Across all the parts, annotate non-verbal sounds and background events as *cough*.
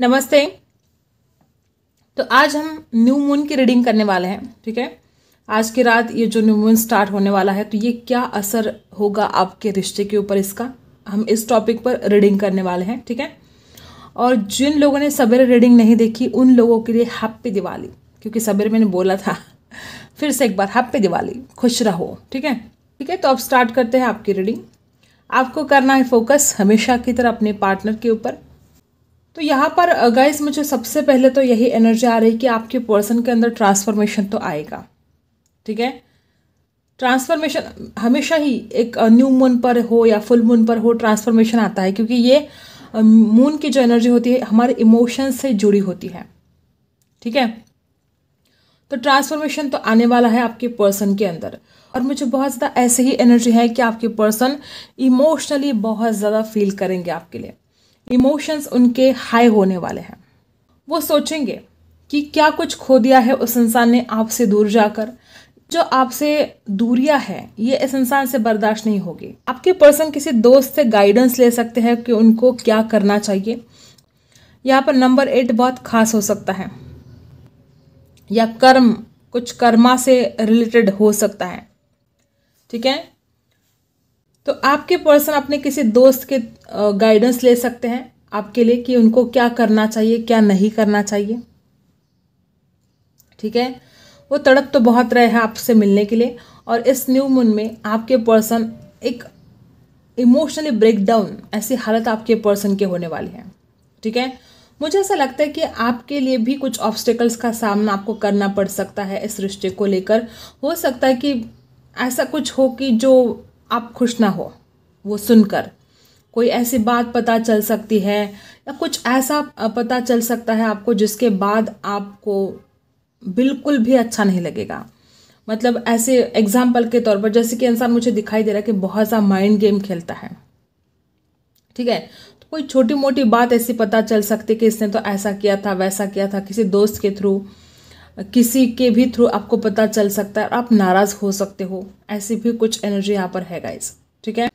नमस्ते तो आज हम न्यू मून की रीडिंग करने वाले हैं ठीक है आज की रात ये जो न्यू मून स्टार्ट होने वाला है तो ये क्या असर होगा आपके रिश्ते के ऊपर इसका हम इस टॉपिक पर रीडिंग करने वाले हैं ठीक है और जिन लोगों ने सवेरे रीडिंग नहीं देखी उन लोगों के लिए हैप्पी दिवाली क्योंकि सवेरे मैंने बोला था *laughs* फिर से एक बार हैप्पी दिवाली खुश रहो ठीक है ठीक है तो अब स्टार्ट करते हैं आपकी रीडिंग आपको करना है फोकस हमेशा की तरह अपने पार्टनर के ऊपर तो यहाँ पर गाइस मुझे सबसे पहले तो यही एनर्जी आ रही कि आपके पर्सन के अंदर ट्रांसफॉर्मेशन तो आएगा ठीक है ट्रांसफॉर्मेशन हमेशा ही एक न्यू मून पर हो या फुल मून पर हो ट्रांसफॉर्मेशन आता है क्योंकि ये मून की जो एनर्जी होती है हमारे इमोशन से जुड़ी होती है ठीक है तो ट्रांसफॉर्मेशन तो आने वाला है आपके पर्सन के अंदर और मुझे बहुत ज़्यादा ऐसे ही एनर्जी है कि आपके पर्सन इमोशनली बहुत ज़्यादा फील करेंगे आपके लिए इमोशंस उनके हाई होने वाले हैं वो सोचेंगे कि क्या कुछ खो दिया है उस इंसान ने आपसे दूर जाकर जो आपसे दूरिया है ये इस इंसान से बर्दाश्त नहीं होगी आपके पर्सन किसी दोस्त से गाइडेंस ले सकते हैं कि उनको क्या करना चाहिए यहाँ पर नंबर एट बहुत खास हो सकता है या कर्म कुछ कर्मा से रिलेटेड हो सकता है ठीक है तो आपके पर्सन अपने किसी दोस्त के गाइडेंस ले सकते हैं आपके लिए कि उनको क्या करना चाहिए क्या नहीं करना चाहिए ठीक है वो तड़प तो बहुत रहे हैं आपसे मिलने के लिए और इस न्यू मून में आपके पर्सन एक इमोशनली ब्रेकडाउन ऐसी हालत आपके पर्सन के होने वाली है ठीक है मुझे ऐसा लगता है कि आपके लिए भी कुछ ऑब्स्टेकल्स का सामना आपको करना पड़ सकता है इस रिश्ते को लेकर हो सकता है कि ऐसा कुछ हो कि जो आप खुश ना हो वो सुनकर कोई ऐसी बात पता चल सकती है या कुछ ऐसा पता चल सकता है आपको जिसके बाद आपको बिल्कुल भी अच्छा नहीं लगेगा मतलब ऐसे एग्जाम्पल के तौर पर जैसे कि इंसान मुझे दिखाई दे रहा है कि बहुत सा माइंड गेम खेलता है ठीक है तो कोई छोटी मोटी बात ऐसी पता चल सकती कि इसने तो ऐसा किया था वैसा किया था किसी दोस्त के थ्रू किसी के भी थ्रू आपको पता चल सकता है आप नाराज़ हो सकते हो ऐसी भी कुछ एनर्जी यहाँ पर है गाइज ठीक है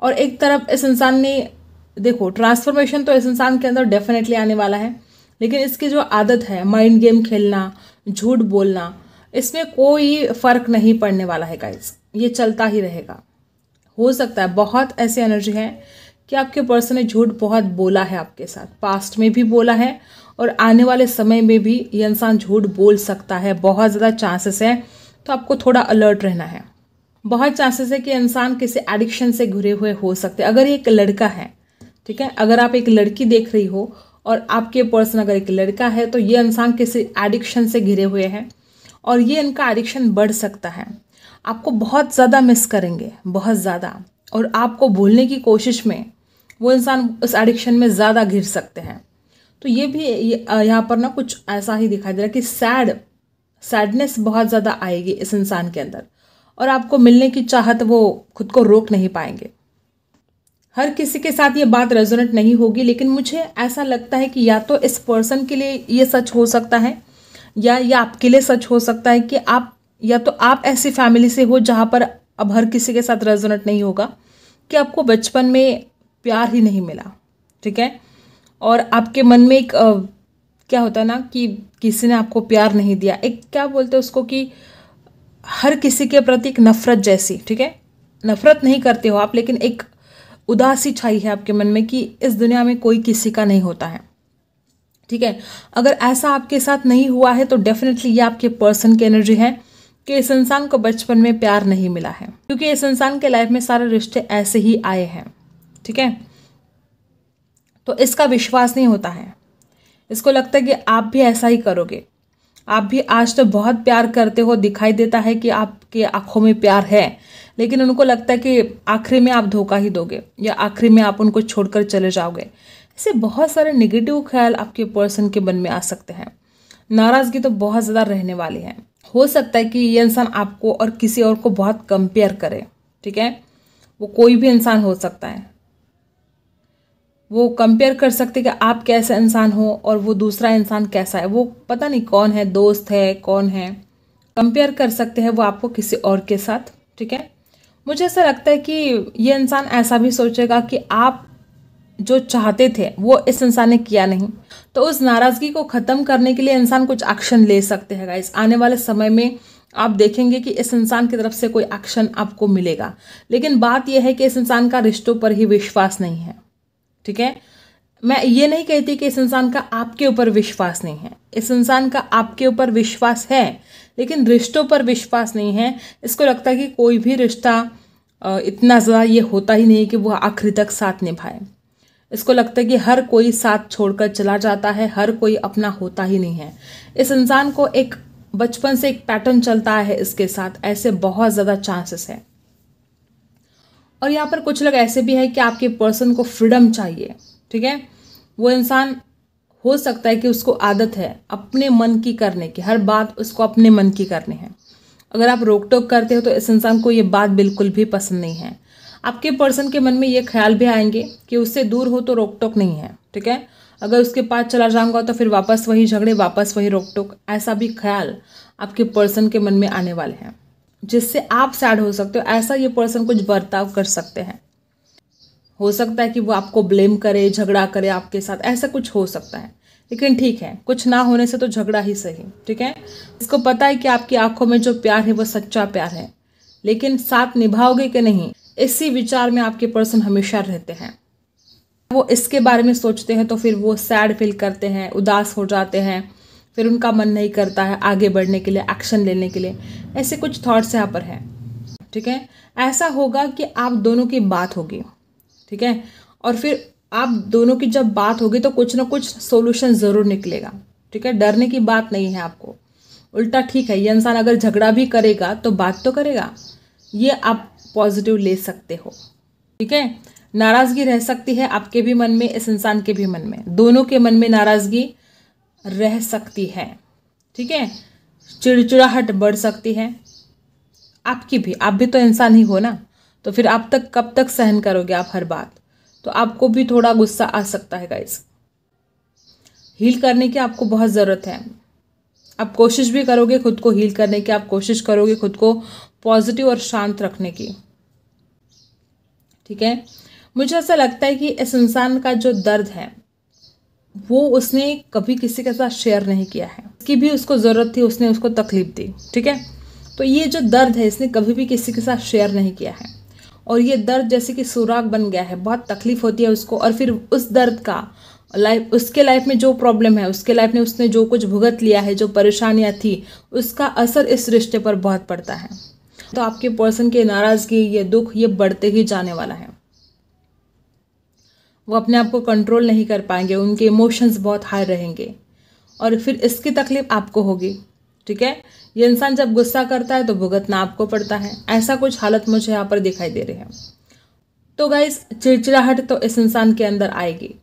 और एक तरफ इस इंसान ने देखो ट्रांसफॉर्मेशन तो इस इंसान के अंदर डेफिनेटली आने वाला है लेकिन इसकी जो आदत है माइंड गेम खेलना झूठ बोलना इसमें कोई फ़र्क नहीं पड़ने वाला है गाइज ये चलता ही रहेगा हो सकता है बहुत ऐसी एनर्जी है कि आपके पर्सन ने झूठ बहुत बोला है आपके साथ पास्ट में भी बोला है और आने वाले समय में भी ये इंसान झूठ बोल सकता है बहुत ज़्यादा चांसेस है तो आपको थोड़ा अलर्ट रहना है बहुत चांसेस है कि इंसान किसी एडिक्शन से घुरे हुए हो सकते अगर एक लड़का है ठीक है अगर आप एक लड़की देख रही हो और आपके पर्सन अगर एक लड़का है तो ये इंसान किसी एडिक्शन से घिरे हुए हैं और ये इनका एडिक्शन बढ़ सकता है आपको बहुत ज़्यादा मिस करेंगे बहुत ज़्यादा और आपको भूलने की कोशिश में वो इंसान उस एडिक्शन में ज़्यादा घिर सकते हैं तो ये भी यहाँ पर ना कुछ ऐसा ही दिखाई दे रहा है कि सैड सैडनेस बहुत ज़्यादा आएगी इस इंसान के अंदर और आपको मिलने की चाहत वो खुद को रोक नहीं पाएंगे हर किसी के साथ ये बात रेजोनेट नहीं होगी लेकिन मुझे ऐसा लगता है कि या तो इस पर्सन के लिए ये सच हो सकता है या ये आपके लिए सच हो सकता है कि आप या तो आप ऐसी फैमिली से हो जहाँ पर अब हर किसी के साथ रेजोनेट नहीं होगा कि आपको बचपन में प्यार ही नहीं मिला ठीक है और आपके मन में एक आ, क्या होता है ना कि किसी ने आपको प्यार नहीं दिया एक क्या बोलते उसको कि हर किसी के प्रति एक नफरत जैसी ठीक है नफरत नहीं करते हो आप लेकिन एक उदासी छाई है आपके मन में कि इस दुनिया में कोई किसी का नहीं होता है ठीक है अगर ऐसा आपके साथ नहीं हुआ है तो डेफिनेटली ये आपके पर्सन की एनर्जी है कि इस इंसान को बचपन में प्यार नहीं मिला है क्योंकि इस इंसान के लाइफ में सारे रिश्ते ऐसे ही आए हैं ठीक है तो इसका विश्वास नहीं होता है इसको लगता है कि आप भी ऐसा ही करोगे आप भी आज तो बहुत प्यार करते हो दिखाई देता है कि आपके आंखों में प्यार है लेकिन उनको लगता है कि आखिरी में आप धोखा ही दोगे या आखिरी में आप उनको छोड़कर चले जाओगे ऐसे बहुत सारे निगेटिव ख्याल आपके पर्सन के मन में आ सकते हैं नाराज़गी तो बहुत ज़्यादा रहने वाली है हो सकता है कि ये इंसान आपको और किसी और को बहुत कंपेयर करे ठीक है वो कोई भी इंसान हो सकता है वो कंपेयर कर सकते कि आप कैसा इंसान हो और वो दूसरा इंसान कैसा है वो पता नहीं कौन है दोस्त है कौन है कंपेयर कर सकते हैं वो आपको किसी और के साथ ठीक है मुझे ऐसा लगता है कि ये इंसान ऐसा भी सोचेगा कि आप जो चाहते थे वो इस इंसान ने किया नहीं तो उस नाराज़गी को ख़त्म करने के लिए इंसान कुछ एक्शन ले सकते हैं गाइस आने वाले समय में आप देखेंगे कि इस इंसान की तरफ से कोई एक्शन आपको मिलेगा लेकिन बात यह है कि इस इंसान का रिश्तों पर ही विश्वास नहीं है ठीक है मैं ये नहीं कहती कि इस इंसान का आपके ऊपर विश्वास नहीं है इस इंसान का आपके ऊपर विश्वास है लेकिन रिश्तों पर विश्वास नहीं है इसको लगता है कि कोई भी रिश्ता इतना ज़्यादा ये होता ही नहीं कि वह आखिरी तक साथ निभाए इसको लगता है कि हर कोई साथ छोड़कर चला जाता है हर कोई अपना होता ही नहीं है इस इंसान को एक बचपन से एक पैटर्न चलता है इसके साथ ऐसे बहुत ज़्यादा चांसेस है और यहाँ पर कुछ लोग ऐसे भी हैं कि आपके पर्सन को फ्रीडम चाहिए ठीक है वो इंसान हो सकता है कि उसको आदत है अपने मन की करने की हर बात उसको अपने मन की करनी है अगर आप रोक टोक करते हो तो इस इंसान को ये बात बिल्कुल भी पसंद नहीं है आपके पर्सन के मन में ये ख्याल भी आएंगे कि उससे दूर हो तो रोक टोक नहीं है ठीक है अगर उसके पास चला जाऊंगा तो फिर वापस वही झगड़े वापस वही रोक टोक ऐसा भी ख्याल आपके पर्सन के मन में आने वाले हैं जिससे आप सैड हो सकते हो ऐसा ये पर्सन कुछ बर्ताव कर सकते हैं हो सकता है कि वो आपको ब्लेम करे झगड़ा करे आपके साथ ऐसा कुछ हो सकता है लेकिन ठीक है कुछ ना होने से तो झगड़ा ही सही ठीक है इसको पता है कि आपकी आंखों में जो प्यार है वो सच्चा प्यार है लेकिन साथ निभाओगे कि नहीं इसी विचार में आपके पर्सन हमेशा रहते हैं वो इसके बारे में सोचते हैं तो फिर वो सैड फील करते हैं उदास हो जाते हैं फिर उनका मन नहीं करता है आगे बढ़ने के लिए एक्शन लेने के लिए ऐसे कुछ थाट्स यहाँ पर हैं ठीक है ऐसा होगा कि आप दोनों की बात होगी ठीक है और फिर आप दोनों की जब बात होगी तो कुछ ना कुछ सोल्यूशन ज़रूर निकलेगा ठीक है डरने की बात नहीं है आपको उल्टा ठीक है ये इंसान अगर झगड़ा भी करेगा तो बात तो करेगा ये आप पॉजिटिव ले सकते हो ठीक है नाराज़गी रह सकती है आपके भी मन में इस इंसान के भी मन में दोनों के मन में नाराज़गी रह सकती है ठीक है चिड़चिड़ाहट बढ़ सकती है आपकी भी आप भी तो इंसान ही हो ना तो फिर आप तक कब तक सहन करोगे आप हर बात तो आपको भी थोड़ा गुस्सा आ सकता है गाइज हील करने की आपको बहुत ज़रूरत है आप कोशिश भी करोगे खुद को हील करने की आप कोशिश करोगे खुद को पॉजिटिव और शांत रखने की ठीक है मुझे ऐसा लगता है कि इस इंसान का जो दर्द है वो उसने कभी किसी के साथ शेयर नहीं किया है कि भी उसको ज़रूरत थी उसने उसको तकलीफ दी ठीक है तो ये जो दर्द है इसने कभी भी किसी के साथ शेयर नहीं किया है और ये दर्द जैसे कि सुराग बन गया है बहुत तकलीफ होती है उसको और फिर उस दर्द का लाइफ उसके लाइफ में जो प्रॉब्लम है उसके लाइफ में उसने जो कुछ भुगत लिया है जो परेशानियाँ थी उसका असर इस रिश्ते पर बहुत पड़ता है तो आपके पर्सन के नाराज़गी ये दुख ये बढ़ते ही जाने वाला है वो अपने आप को कंट्रोल नहीं कर पाएंगे उनके इमोशंस बहुत हाई रहेंगे और फिर इसकी तकलीफ आपको होगी ठीक है ये इंसान जब गुस्सा करता है तो भुगतना आपको पड़ता है ऐसा कुछ हालत मुझे यहाँ पर दिखाई दे रही है तो गाइज चिड़चिड़ाहट तो इस इंसान के अंदर आएगी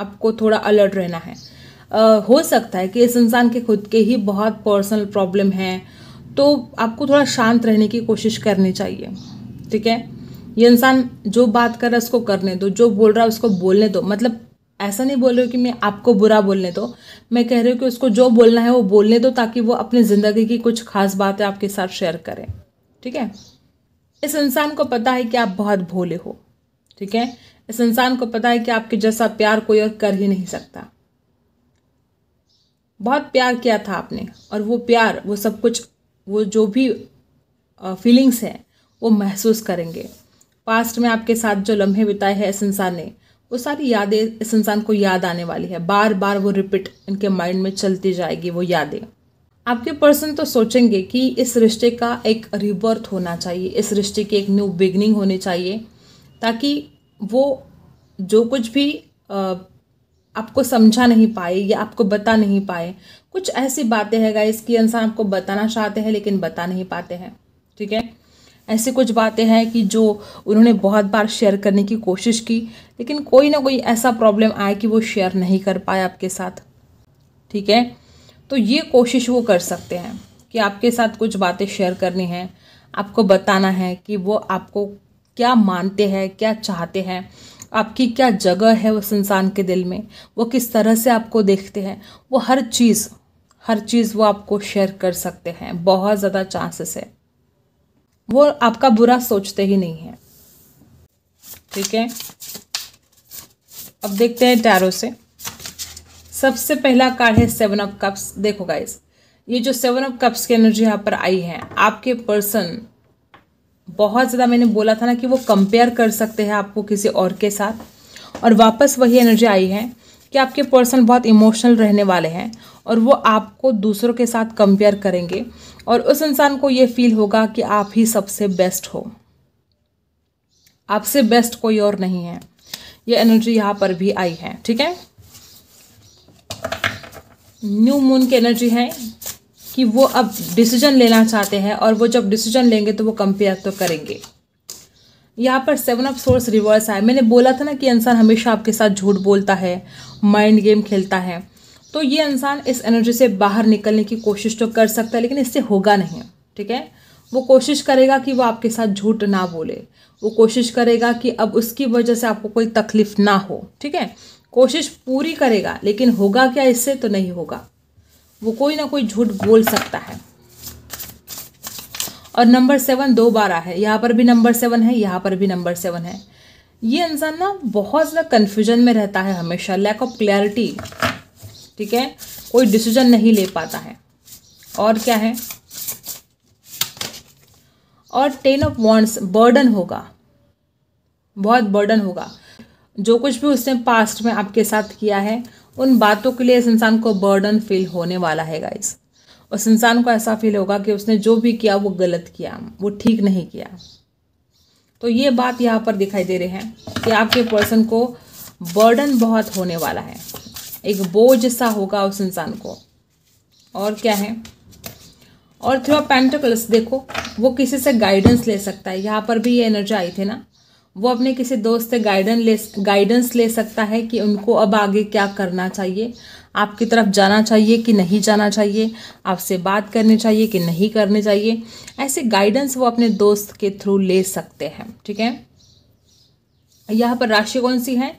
आपको थोड़ा अलर्ट रहना है आ, हो सकता है कि इस इंसान के खुद के ही बहुत पर्सनल प्रॉब्लम हैं तो आपको थोड़ा शांत रहने की कोशिश करनी चाहिए ठीक है ये इंसान जो बात कर रहा है उसको करने दो जो बोल रहा है उसको बोलने दो मतलब ऐसा नहीं बोल रही हूँ कि मैं आपको बुरा बोलने दो मैं कह रही हूँ कि उसको जो बोलना है वो बोलने दो ताकि वो अपनी ज़िंदगी की कुछ खास बातें आपके साथ शेयर करें ठीक है इस इंसान को पता है कि आप बहुत भोले हो ठीक है इस इंसान को पता है कि आपके जैसा प्यार कोई और कर ही नहीं सकता बहुत प्यार किया था आपने और वो प्यार वो सब कुछ वो जो भी फीलिंग्स हैं वो महसूस करेंगे पास्ट में आपके साथ जो लम्हे बिताए हैं इस इंसान ने वो सारी यादें इस इंसान को याद आने वाली है बार बार वो रिपीट इनके माइंड में चलती जाएगी वो यादें आपके पर्सन तो सोचेंगे कि इस रिश्ते का एक रिबर्थ होना चाहिए इस रिश्ते की एक न्यू बिगनिंग होनी चाहिए ताकि वो जो कुछ भी आपको समझा नहीं पाए या आपको बता नहीं पाए कुछ ऐसी बातें हैं गाइस कि इंसान आपको बताना चाहते हैं लेकिन बता नहीं पाते हैं ठीक है ऐसे कुछ बातें हैं कि जो उन्होंने बहुत बार शेयर करने की कोशिश की लेकिन कोई ना कोई ऐसा प्रॉब्लम आया कि वो शेयर नहीं कर पाए आपके साथ ठीक है तो ये कोशिश वो कर सकते हैं कि आपके साथ कुछ बातें शेयर करनी है आपको बताना है कि वो आपको क्या मानते हैं क्या चाहते हैं आपकी क्या जगह है उस इंसान के दिल में वो किस तरह से आपको देखते हैं वो हर चीज़ हर चीज़ वो आपको शेयर कर सकते हैं बहुत ज़्यादा चांसेस है वो आपका बुरा सोचते ही नहीं है ठीक है अब देखते हैं टैरो से सबसे पहला कार्ड है सेवन ऑफ कप्स देखो गाइस ये जो सेवन ऑफ कप्स की एनर्जी यहाँ पर आई है आपके पर्सन बहुत ज़्यादा मैंने बोला था ना कि वो कंपेयर कर सकते हैं आपको किसी और के साथ और वापस वही एनर्जी आई है कि आपके पर्सन बहुत इमोशनल रहने वाले हैं और वो आपको दूसरों के साथ कंपेयर करेंगे और उस इंसान को ये फील होगा कि आप ही सबसे बेस्ट हो आपसे बेस्ट कोई और नहीं है ये एनर्जी यहाँ पर भी आई है ठीक है न्यू मून की एनर्जी है कि वो अब डिसीजन लेना चाहते हैं और वो जब डिसीजन लेंगे तो वो कंपेयर तो करेंगे यहाँ पर सेवन ऑफ सोर्स रिवर्स आए मैंने बोला था ना कि इंसान हमेशा आपके साथ झूठ बोलता है माइंड गेम खेलता है तो ये इंसान इस एनर्जी से बाहर निकलने की कोशिश तो कर सकता है लेकिन इससे होगा नहीं ठीक है वो कोशिश करेगा कि वो आपके साथ झूठ ना बोले वो कोशिश करेगा कि अब उसकी वजह से आपको कोई तकलीफ ना हो ठीक है कोशिश पूरी करेगा लेकिन होगा क्या इससे तो नहीं होगा वो कोई ना कोई झूठ बोल सकता है और नंबर सेवन दो बार आ है यहाँ पर भी नंबर सेवन है यहाँ पर भी नंबर सेवन है ये इंसान ना बहुत ज़्यादा कन्फ्यूजन में रहता है हमेशा लैक ऑफ क्लैरिटी ठीक है कोई डिसीजन नहीं ले पाता है और क्या है और टेन ऑफ वॉन्ट्स बर्डन होगा बहुत बर्डन होगा जो कुछ भी उसने पास्ट में आपके साथ किया है उन बातों के लिए इस इंसान को बर्डन फील होने वाला है गाइज उस इंसान को ऐसा फील होगा कि उसने जो भी किया वो गलत किया वो ठीक नहीं किया तो ये बात यहाँ पर दिखाई दे रही है कि आपके पर्सन को बर्डन बहुत होने वाला है एक बोझ सा होगा उस इंसान को और क्या है और थ्री पेंटिकल्स देखो वो किसी से गाइडेंस ले सकता है यहाँ पर भी ये एनर्जी आई थी ना वो अपने किसी दोस्त से गाइडेंस ले गाइडेंस ले सकता है कि उनको अब आगे क्या करना चाहिए आपकी तरफ जाना चाहिए कि नहीं जाना चाहिए आपसे बात करनी चाहिए कि नहीं करनी चाहिए ऐसे गाइडेंस वो अपने दोस्त के थ्रू ले सकते हैं ठीक है यहाँ पर राशि कौन सी है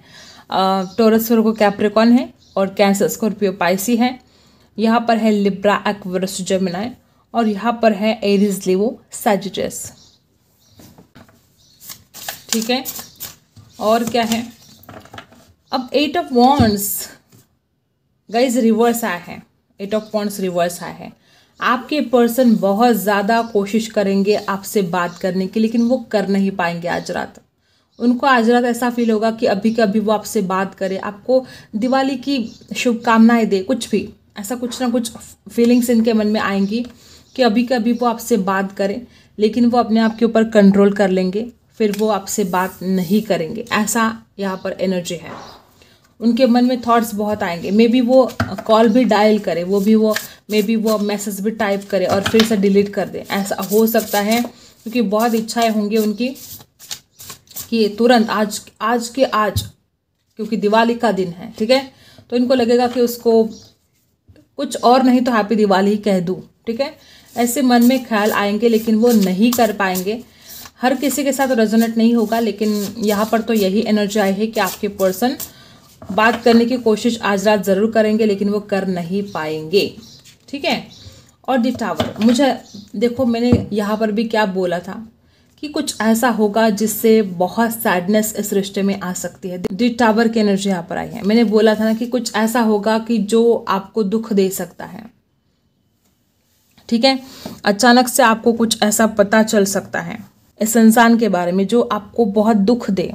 टोरस को कैप्रिकॉन है और कैंसर स्कॉर्पियो पाइसी है यहाँ पर है लिब्रा एक्वरस जमिनाय और यहाँ पर है एरिज लिवो सजेस ठीक है और क्या है अब eight of wands guys reverse आया है एट ऑफ पॉइंट्स रिवर्स आया है आपके पर्सन बहुत ज़्यादा कोशिश करेंगे आपसे बात करने की लेकिन वो कर नहीं पाएंगे आज रात उनको आज रात ऐसा फील होगा कि अभी अभी वो आपसे बात करे आपको दिवाली की शुभकामनाएं दे कुछ भी ऐसा कुछ ना कुछ फीलिंग्स इनके मन में आएंगी कि अभी अभी वो आपसे बात करें लेकिन वो अपने आप के ऊपर कंट्रोल कर लेंगे फिर वो आपसे बात नहीं करेंगे ऐसा यहाँ पर एनर्जी है उनके मन में थॉट्स बहुत आएंगे मे बी वो कॉल भी डायल करे वो भी वो मे बी वो मैसेज भी टाइप करे और फिर से डिलीट कर दे ऐसा हो सकता है क्योंकि बहुत इच्छाएं होंगी उनकी कि तुरंत आज आज के आज क्योंकि दिवाली का दिन है ठीक है तो इनको लगेगा कि उसको कुछ और नहीं तो हैप्पी दिवाली ही कह दूँ ठीक है ऐसे मन में ख्याल आएंगे लेकिन वो नहीं कर पाएंगे हर किसी के साथ रेजोनेट नहीं होगा लेकिन यहाँ पर तो यही एनर्जी आई है कि आपके पर्सन बात करने की कोशिश आज रात ज़रूर करेंगे लेकिन वो कर नहीं पाएंगे ठीक है और दी टावर मुझे देखो मैंने यहाँ पर भी क्या बोला था कि कुछ ऐसा होगा जिससे बहुत सैडनेस इस रिश्ते में आ सकती है दी टावर की एनर्जी यहाँ पर आई है मैंने बोला था ना कि कुछ ऐसा होगा कि जो आपको दुख दे सकता है ठीक है अचानक से आपको कुछ ऐसा पता चल सकता है इस इंसान के बारे में जो आपको बहुत दुख दे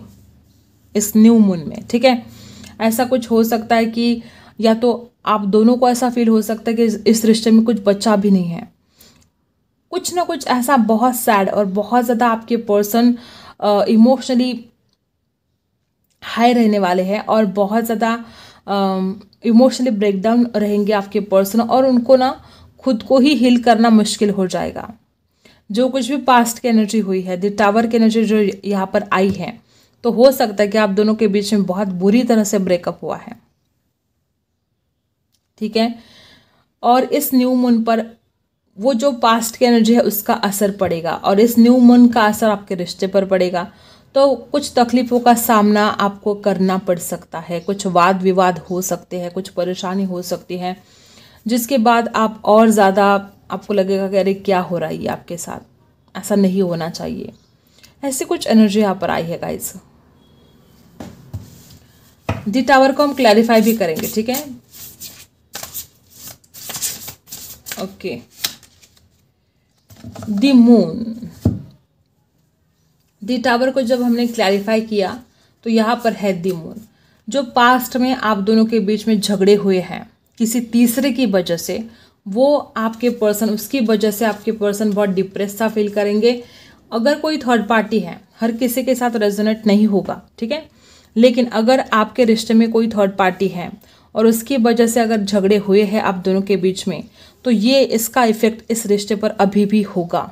इस न्यू मून में ठीक है ऐसा कुछ हो सकता है कि या तो आप दोनों को ऐसा फील हो सकता है कि इस रिश्ते में कुछ बच्चा भी नहीं है कुछ ना कुछ ऐसा बहुत सैड और बहुत ज़्यादा आपके पर्सन इमोशनली हाई रहने वाले हैं और बहुत ज़्यादा इमोशनली ब्रेकडाउन रहेंगे आपके पर्सन और उनको ना खुद को ही हील करना मुश्किल हो जाएगा जो कुछ भी पास्ट की एनर्जी हुई है द टावर की एनर्जी जो यहाँ पर आई है तो हो सकता है कि आप दोनों के बीच में बहुत बुरी तरह से ब्रेकअप हुआ है ठीक है और इस न्यू मून पर वो जो पास्ट की एनर्जी है उसका असर पड़ेगा और इस न्यू मून का असर आपके रिश्ते पर पड़ेगा तो कुछ तकलीफ़ों का सामना आपको करना पड़ सकता है कुछ वाद विवाद हो सकते हैं कुछ परेशानी हो सकती है जिसके बाद आप और ज़्यादा आपको लगेगा कि अरे क्या हो रहा है आपके साथ ऐसा नहीं होना चाहिए ऐसी कुछ एनर्जी यहाँ पर आई है गाइज़ जी टावर को हम क्लैरिफाई भी करेंगे ठीक है okay the moon the tower को जब हमने क्लैरिफाई किया तो यहाँ पर है दी मून जो पास्ट में आप दोनों के बीच में झगड़े हुए हैं किसी तीसरे की वजह से वो आपके पर्सन उसकी वजह से आपके पर्सन बहुत डिप्रेस सा फील करेंगे अगर कोई थर्ड पार्टी है हर किसी के साथ रेजोनेट नहीं होगा ठीक है लेकिन अगर आपके रिश्ते में कोई थर्ड पार्टी है और उसकी वजह से अगर झगड़े हुए हैं आप दोनों के बीच में तो ये इसका इफेक्ट इस रिश्ते पर अभी भी होगा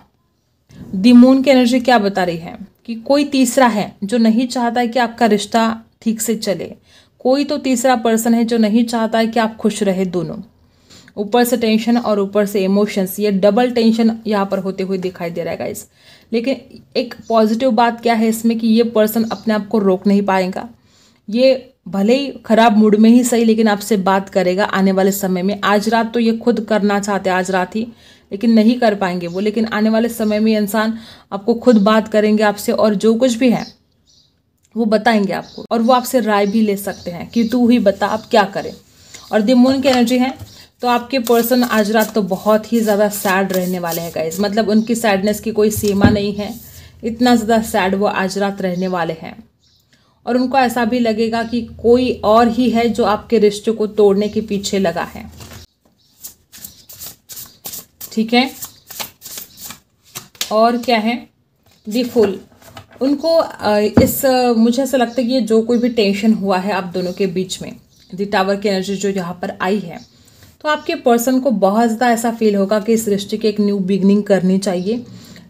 दी मून की एनर्जी क्या बता रही है कि कोई तीसरा है जो नहीं चाहता है कि आपका रिश्ता ठीक से चले कोई तो तीसरा पर्सन है जो नहीं चाहता है कि आप खुश रहे दोनों ऊपर से टेंशन और ऊपर से इमोशंस ये डबल टेंशन यहाँ पर होते हुए दिखाई दे रहा है गाइस लेकिन एक पॉजिटिव बात क्या है इसमें कि ये पर्सन अपने आप को रोक नहीं पाएगा ये भले ही खराब मूड में ही सही लेकिन आपसे बात करेगा आने वाले समय में आज रात तो ये खुद करना चाहते आज रात ही लेकिन नहीं कर पाएंगे वो लेकिन आने वाले समय में इंसान आपको खुद बात करेंगे आपसे और जो कुछ भी है वो बताएंगे आपको और वो आपसे राय भी ले सकते हैं कि तू ही बता आप क्या करें और दी मून की एनर्जी है तो आपके पर्सन आज रात तो बहुत ही ज़्यादा सैड रहने वाले हैं गाइज मतलब उनकी सैडनेस की कोई सीमा नहीं है इतना ज़्यादा सैड वो आज रात रहने वाले हैं और उनको ऐसा भी लगेगा कि कोई और ही है जो आपके रिश्ते को तोड़ने के पीछे लगा है ठीक है और क्या है दी फुल उनको इस मुझे ऐसा लगता है कि ये जो कोई भी टेंशन हुआ है आप दोनों के बीच में दी टावर की एनर्जी जो यहाँ पर आई है तो आपके पर्सन को बहुत ज़्यादा ऐसा फील होगा कि इस रिश्ते की एक न्यू बिगनिंग करनी चाहिए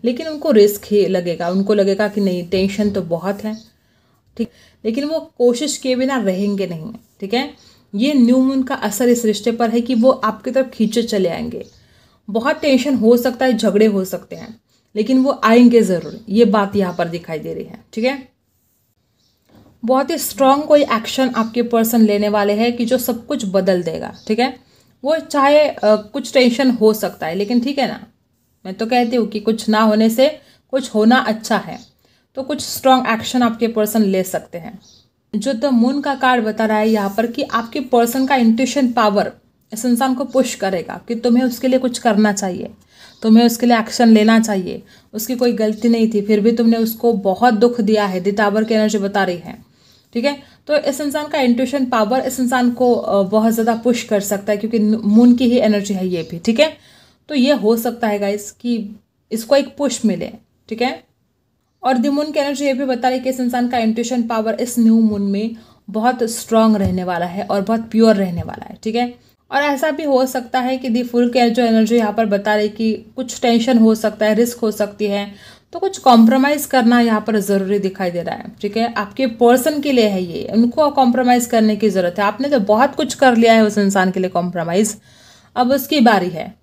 लेकिन उनको रिस्क ही लगेगा उनको लगेगा कि नहीं टेंशन तो बहुत है ठीक लेकिन वो कोशिश किए बिना रहेंगे नहीं ठीक है ये न्यू मून का असर इस रिश्ते पर है कि वो आपकी तरफ खींचे चले आएंगे बहुत टेंशन हो सकता है झगड़े हो सकते हैं लेकिन वो आएंगे ज़रूर ये बात यहाँ पर दिखाई दे रही है ठीक है बहुत ही स्ट्रांग कोई एक्शन आपके पर्सन लेने वाले हैं कि जो सब कुछ बदल देगा ठीक है वो चाहे आ, कुछ टेंशन हो सकता है लेकिन ठीक है ना मैं तो कहती हूँ कि कुछ ना होने से कुछ होना अच्छा है तो कुछ स्ट्रॉन्ग एक्शन आपके पर्सन ले सकते हैं जो द मून का कार्ड बता रहा है यहाँ पर कि आपके पर्सन का इंट्यूशन पावर इस इंसान को पुश करेगा कि तुम्हें उसके लिए कुछ करना चाहिए तुम्हें उसके लिए एक्शन लेना चाहिए उसकी कोई गलती नहीं थी फिर भी तुमने उसको बहुत दुख दिया है दितावर की एनर्जी बता रही है ठीक है तो इस इंसान का इंट्यूशन पावर इस इंसान को बहुत ज़्यादा पुश कर सकता है क्योंकि मून की ही एनर्जी है ये भी ठीक है तो ये हो सकता है गाइस कि इसको एक पुश मिले ठीक है और द मून एनर्जी ये भी बता रही कि इस इंसान का इंटेशन पावर इस न्यू मून में बहुत स्ट्रांग रहने वाला है और बहुत प्योर रहने वाला है ठीक है और ऐसा भी हो सकता है कि दी फुल के जो एनर्जी यहाँ पर बता रही कि कुछ टेंशन हो सकता है रिस्क हो सकती है तो कुछ कॉम्प्रोमाइज करना यहाँ पर ज़रूरी दिखाई दे रहा है ठीक है आपके पर्सन के लिए है ये उनको कॉम्प्रोमाइज़ करने की ज़रूरत है आपने तो बहुत कुछ कर लिया है उस इंसान के लिए कॉम्प्रोमाइज़ अब उसकी बारी है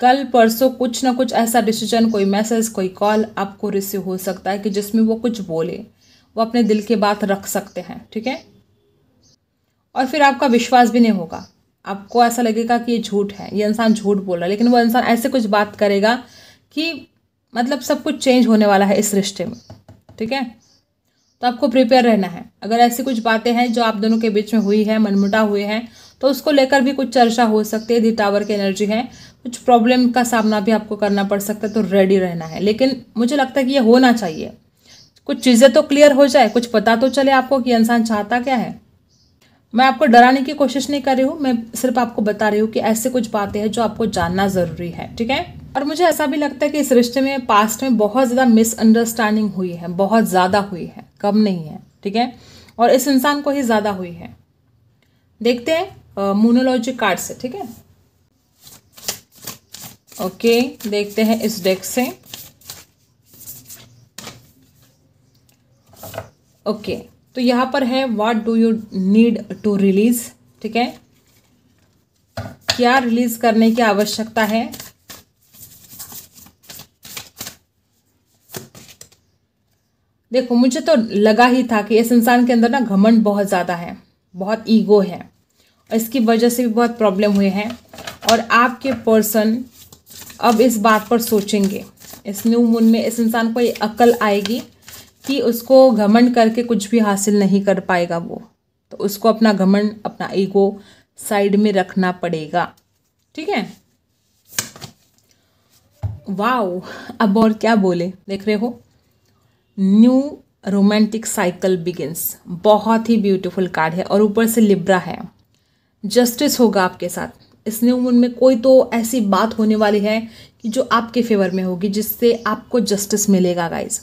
कल परसों कुछ ना कुछ ऐसा डिसीजन कोई मैसेज कोई कॉल आपको रिसीव हो सकता है कि जिसमें वो कुछ बोले वो अपने दिल की बात रख सकते हैं ठीक है और फिर आपका विश्वास भी नहीं होगा आपको ऐसा लगेगा कि ये झूठ है ये इंसान झूठ बोल रहा है लेकिन वो इंसान ऐसे कुछ बात करेगा कि मतलब सब कुछ चेंज होने वाला है इस रिश्ते में ठीक है तो आपको प्रिपेयर रहना है अगर ऐसी कुछ बातें हैं जो आप दोनों के बीच में हुई है मनमुटा हुए हैं तो उसको लेकर भी कुछ चर्चा हो सकती है यदि टावर की एनर्जी है कुछ प्रॉब्लम का सामना भी आपको करना पड़ सकता है तो रेडी रहना है लेकिन मुझे लगता है कि ये होना चाहिए कुछ चीज़ें तो क्लियर हो जाए कुछ पता तो चले आपको कि इंसान चाहता क्या है मैं आपको डराने की कोशिश नहीं कर रही हूँ मैं सिर्फ आपको बता रही हूँ कि ऐसे कुछ बातें हैं जो आपको जानना ज़रूरी है ठीक है और मुझे ऐसा भी लगता है कि इस रिश्ते में पास्ट में बहुत ज़्यादा मिसअंडरस्टैंडिंग हुई है बहुत ज़्यादा हुई है कम नहीं है ठीक है और इस इंसान को ही ज़्यादा हुई है देखते हैं मोनोलॉजी कार्ड से ठीक है ओके देखते हैं इस डेक से ओके तो यहां पर है what do you need to release ठीक है क्या रिलीज करने की आवश्यकता है देखो मुझे तो लगा ही था कि इस इंसान के अंदर ना घमंड बहुत ज़्यादा है बहुत ईगो है इसकी वजह से भी बहुत प्रॉब्लम हुए हैं और आपके पर्सन अब इस बात पर सोचेंगे इस न्यू मून में इस इंसान को ये अकल आएगी कि उसको घमंड करके कुछ भी हासिल नहीं कर पाएगा वो तो उसको अपना घमंड अपना ईगो साइड में रखना पड़ेगा ठीक है वाओ अब और क्या बोले देख रहे हो न्यू रोमांटिक साइकिल बिगिंस बहुत ही ब्यूटीफुल कार्ड है और ऊपर से लिब्रा है जस्टिस होगा आपके साथ इस न्यू मून में कोई तो ऐसी बात होने वाली है कि जो आपके फेवर में होगी जिससे आपको जस्टिस मिलेगा गाइज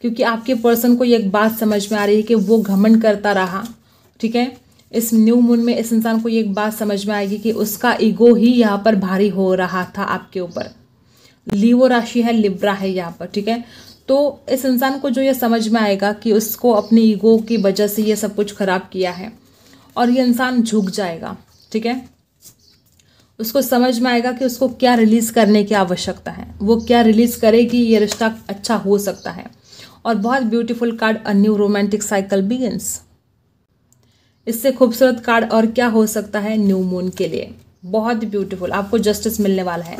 क्योंकि आपके पर्सन को एक बात समझ में आ रही है कि वो घमंड करता रहा ठीक है इस न्यू मून में इस इंसान को ये एक बात समझ में आएगी कि उसका ईगो ही यहाँ पर भारी हो रहा था आपके ऊपर लीवो राशि है लिब्रा है यहाँ पर ठीक है तो इस इंसान को जो ये समझ में आएगा कि उसको अपने ईगो की वजह से ये सब कुछ ख़राब किया है और ये इंसान झुक जाएगा ठीक है उसको समझ में आएगा कि उसको क्या रिलीज़ करने की आवश्यकता है वो क्या रिलीज़ करे कि ये रिश्ता अच्छा हो सकता है और बहुत beautiful card a new romantic cycle begins इससे खूबसूरत कार्ड और क्या हो सकता है न्यू मून के लिए बहुत ब्यूटीफुल आपको जस्टिस मिलने वाला है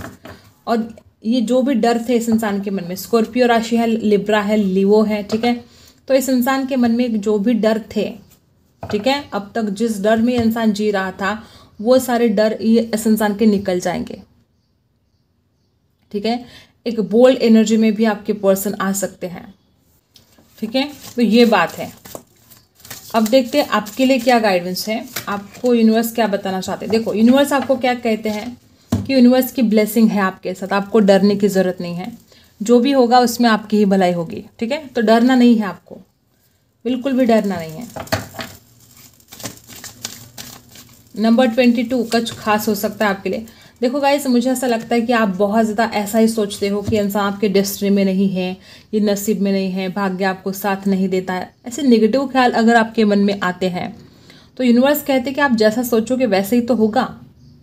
और ये जो भी डर थे इस इंसान के मन में स्कॉर्पियो राशि है लिब्रा है लिवो है ठीक है तो इस इंसान के मन में जो भी डर थे ठीक है अब तक जिस डर में इंसान जी रहा था वो सारे डर इस इंसान के निकल जाएंगे ठीक है एक बोल्ड एनर्जी में भी आपके पर्सन आ सकते हैं ठीक है तो ये बात है अब देखते हैं आपके लिए क्या गाइडेंस है आपको यूनिवर्स क्या बताना चाहते हैं देखो यूनिवर्स आपको क्या कहते हैं कि यूनिवर्स की ब्लेसिंग है आपके साथ आपको डरने की ज़रूरत नहीं है जो भी होगा उसमें आपकी ही भलाई होगी ठीक है तो डरना नहीं है आपको बिल्कुल भी डरना नहीं है नंबर ट्वेंटी टू कुछ खास हो सकता है आपके लिए देखो गाइस मुझे ऐसा लगता है कि आप बहुत ज़्यादा ऐसा ही सोचते हो कि इंसान आपके डेस्टिनी में नहीं है ये नसीब में नहीं है भाग्य आपको साथ नहीं देता है ऐसे निगेटिव ख्याल अगर आपके मन में आते हैं तो यूनिवर्स कहते हैं कि आप जैसा सोचोगे वैसे ही तो होगा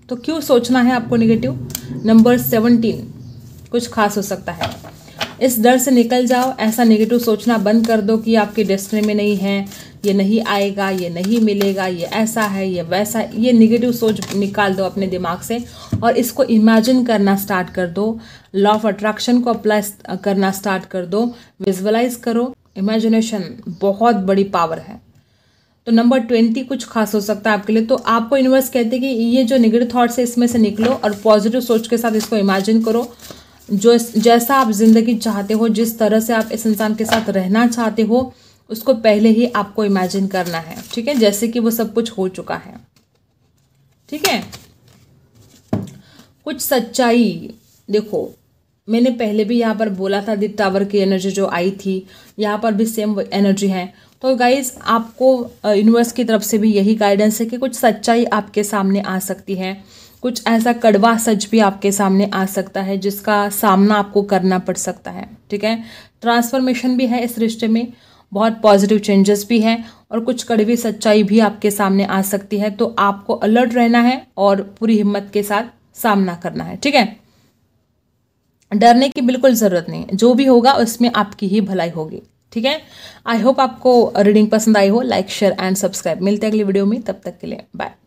तो क्यों सोचना है आपको निगेटिव नंबर सेवनटीन कुछ खास हो सकता है इस डर से निकल जाओ ऐसा नेगेटिव सोचना बंद कर दो कि आपके डेस्टिनी में नहीं है ये नहीं आएगा ये नहीं मिलेगा ये ऐसा है ये वैसा है ये निगेटिव सोच निकाल दो अपने दिमाग से और इसको इमेजिन करना स्टार्ट कर दो लॉ ऑफ अट्रैक्शन को अप्लाई करना स्टार्ट कर दो विजुअलाइज करो इमेजिनेशन बहुत बड़ी पावर है तो नंबर ट्वेंटी कुछ खास हो सकता है आपके लिए तो आपको यूनिवर्स कहते हैं कि ये जो निगेटिव थाट्स है इसमें से निकलो और पॉजिटिव सोच के साथ इसको इमेजिन करो जो जैसा आप ज़िंदगी चाहते हो जिस तरह से आप इस इंसान के साथ रहना चाहते हो उसको पहले ही आपको इमेजिन करना है ठीक है जैसे कि वो सब कुछ हो चुका है ठीक है कुछ सच्चाई देखो मैंने पहले भी यहाँ पर बोला था दी टावर की एनर्जी जो आई थी यहाँ पर भी सेम एनर्जी है तो गाइज आपको यूनिवर्स uh, की तरफ से भी यही गाइडेंस है कि कुछ सच्चाई आपके सामने आ सकती है कुछ ऐसा कड़वा सच भी आपके सामने आ सकता है जिसका सामना आपको करना पड़ सकता है ठीक है ट्रांसफॉर्मेशन भी है इस रिश्ते में बहुत पॉजिटिव चेंजेस भी हैं और कुछ कड़वी सच्चाई भी आपके सामने आ सकती है तो आपको अलर्ट रहना है और पूरी हिम्मत के साथ सामना करना है ठीक है डरने की बिल्कुल ज़रूरत नहीं है जो भी होगा उसमें आपकी ही भलाई होगी ठीक है आई होप आपको रीडिंग पसंद आई हो लाइक शेयर एंड सब्सक्राइब मिलते हैं अगली वीडियो में तब तक के लिए बाय